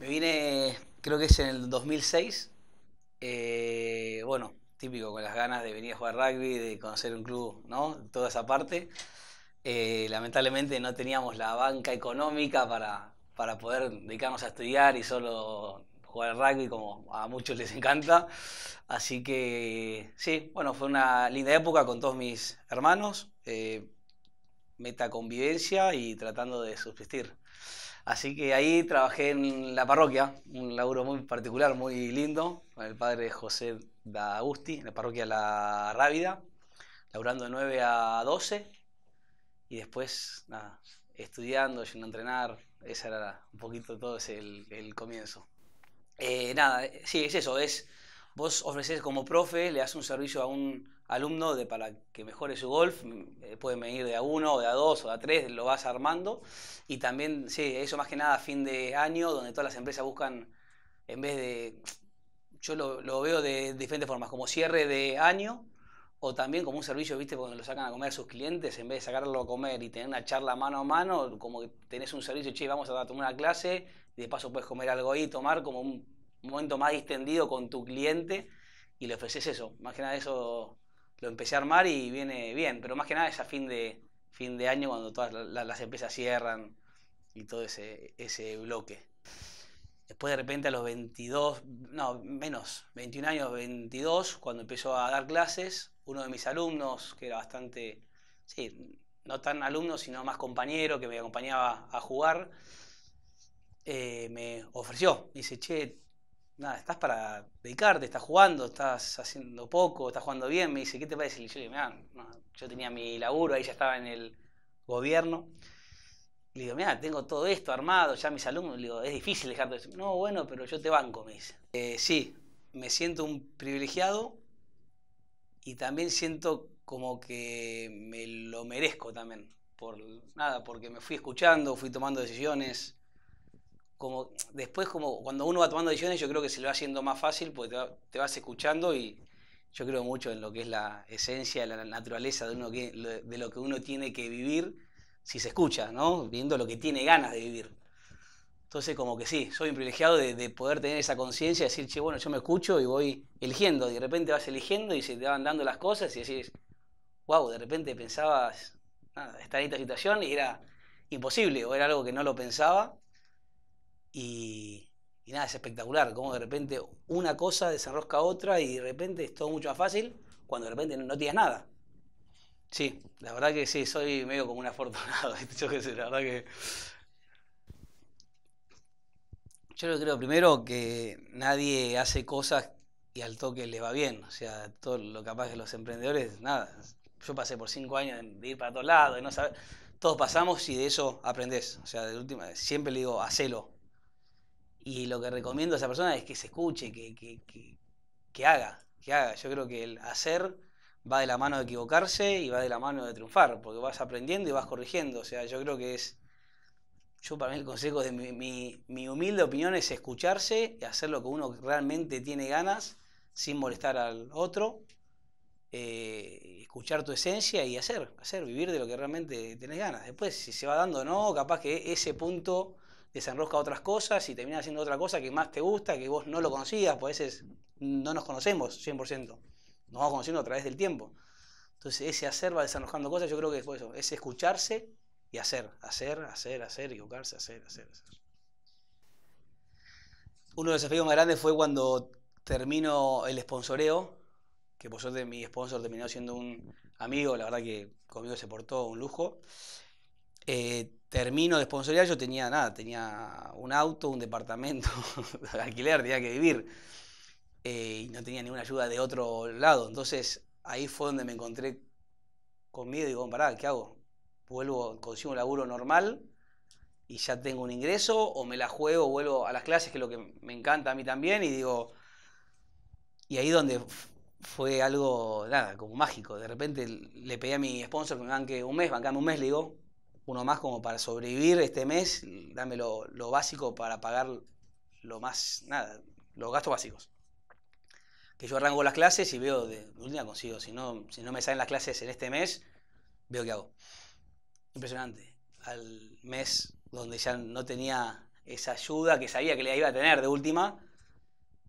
Me vine, creo que es en el 2006. Eh, bueno, típico, con las ganas de venir a jugar rugby, de conocer un club, ¿no? Toda esa parte. Eh, lamentablemente no teníamos la banca económica para, para poder dedicarnos a estudiar y solo jugar al rugby como a muchos les encanta. Así que sí, bueno, fue una linda época con todos mis hermanos, eh, meta convivencia y tratando de subsistir. Así que ahí trabajé en la parroquia, un laburo muy particular, muy lindo, con el padre José da en la parroquia La Rábida, laburando de 9 a 12 y después, nada, estudiando, yendo a entrenar, ese era un poquito todo ese, el, el comienzo. Eh, nada, eh, sí, es eso, es vos ofreces como profe, le das un servicio a un alumno de, para que mejore su golf, mm, eh, pueden venir de a uno, o de a dos, o de a tres, lo vas armando, y también, sí, eso más que nada a fin de año, donde todas las empresas buscan, en vez de, yo lo, veo de diferentes formas, como cierre de año, o también como un servicio, viste, cuando lo sacan a comer a sus clientes, en vez de sacarlo a comer y tener una charla mano a mano, como tenés un servicio, che, vamos a tomar una clase de paso puedes comer algo ahí y tomar como un momento más distendido con tu cliente y le ofreces eso. Más que nada eso lo empecé a armar y viene bien, pero más que nada es a fin de, fin de año cuando todas las, empresas cierran y todo ese, ese bloque. Después de repente a los 22, no, menos, 21 años, 22, cuando empezó a dar clases, uno de mis alumnos, que era bastante, sí, no tan alumno, sino más compañero, que me acompañaba a jugar, eh, me ofreció. Me dice, che, nada, estás para dedicarte, estás jugando, estás haciendo poco, estás jugando bien. Me dice, ¿qué te parece? Y yo digo, yo tenía mi laburo, ahí ya estaba en el gobierno. Le digo, mira, tengo todo esto armado, ya mis alumnos, le digo, es difícil dejar todo eso, No, bueno, pero yo te banco, me dice. Eh, sí, me siento un privilegiado y también siento como que me lo merezco también. Por nada, porque me fui escuchando, fui tomando decisiones, como después como cuando uno va tomando decisiones yo creo que se le va haciendo más fácil porque te, vas escuchando y yo creo mucho en lo que es la esencia, la naturaleza de, uno de lo que uno tiene que vivir si se escucha, Viendo lo que tiene ganas de vivir. Entonces como que sí, soy un privilegiado de, poder tener esa conciencia, de decir, che, bueno, yo me escucho y voy eligiendo, y de repente vas eligiendo y se te van dando las cosas y decís, wow, de repente pensabas, estar en esta situación y era imposible, o era algo que no lo pensaba, y, nada, es espectacular cómo de repente una cosa desenrosca otra y de repente es todo mucho más fácil cuando de repente no tienes nada. Sí, la verdad que sí, soy medio como un afortunado. Yo la verdad que. Yo creo primero que nadie hace cosas y al toque le va bien. O sea, todo lo capaz de los emprendedores, nada. Yo pasé por cinco años de ir para todos lados, y no saber. Todos pasamos y de eso aprendes O sea, de última, siempre le digo, hacelo y lo que recomiendo a esa persona es que se escuche, que, haga, que haga. Yo creo que el hacer va de la mano de equivocarse y va de la mano de triunfar, porque vas aprendiendo y vas corrigiendo. O sea, yo creo que es, yo para mí el consejo de mi, mi, humilde opinión es escucharse y hacer lo que uno realmente tiene ganas, sin molestar al otro, eh, escuchar tu esencia y hacer, hacer, vivir de lo que realmente tenés ganas. Después, si se va dando o no, capaz que ese punto desenrosca otras cosas y termina haciendo otra cosa que más te gusta, que vos no lo conocías, pues a no nos conocemos 100%, nos vamos conociendo a través del tiempo. Entonces ese hacer va desenroscando cosas, yo creo que es eso, es escucharse y hacer, hacer, hacer, hacer, equivocarse, hacer, hacer, hacer. Uno de los desafíos más grandes fue cuando termino el sponsoreo, que por suerte mi sponsor terminó siendo un amigo, la verdad que conmigo se portó un lujo. Eh, termino de sponsoría, yo tenía nada, tenía un auto, un departamento, de alquiler, tenía que vivir. Eh, y no tenía ninguna ayuda de otro lado. Entonces ahí fue donde me encontré conmigo y digo, pará, ¿qué hago? ¿Vuelvo, consigo un laburo normal y ya tengo un ingreso? ¿O me la juego, vuelvo a las clases, que es lo que me encanta a mí también? Y digo, y ahí donde fue algo, nada, como mágico. De repente le pedí a mi sponsor que me banque un mes, bancame un mes, le digo, uno más como para sobrevivir este mes, dame lo, básico para pagar lo más, nada, los gastos básicos. Que yo arranco las clases y veo, de última consigo, si no, si no me salen las clases en este mes, veo qué hago. Impresionante. Al mes donde ya no tenía esa ayuda que sabía que le iba a tener de última,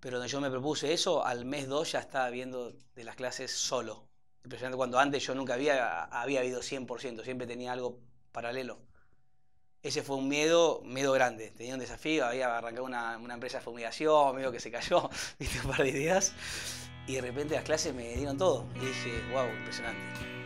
pero donde yo me propuse eso, al mes 2 ya estaba viendo de las clases solo. Impresionante cuando antes yo nunca había, había habido 100%, siempre tenía algo paralelo. Ese fue un miedo, miedo grande. Tenía un desafío, había arrancado una, empresa de fumigación, miedo que se cayó, un par de ideas. Y de repente las clases me dieron todo. Y dije, wow, impresionante.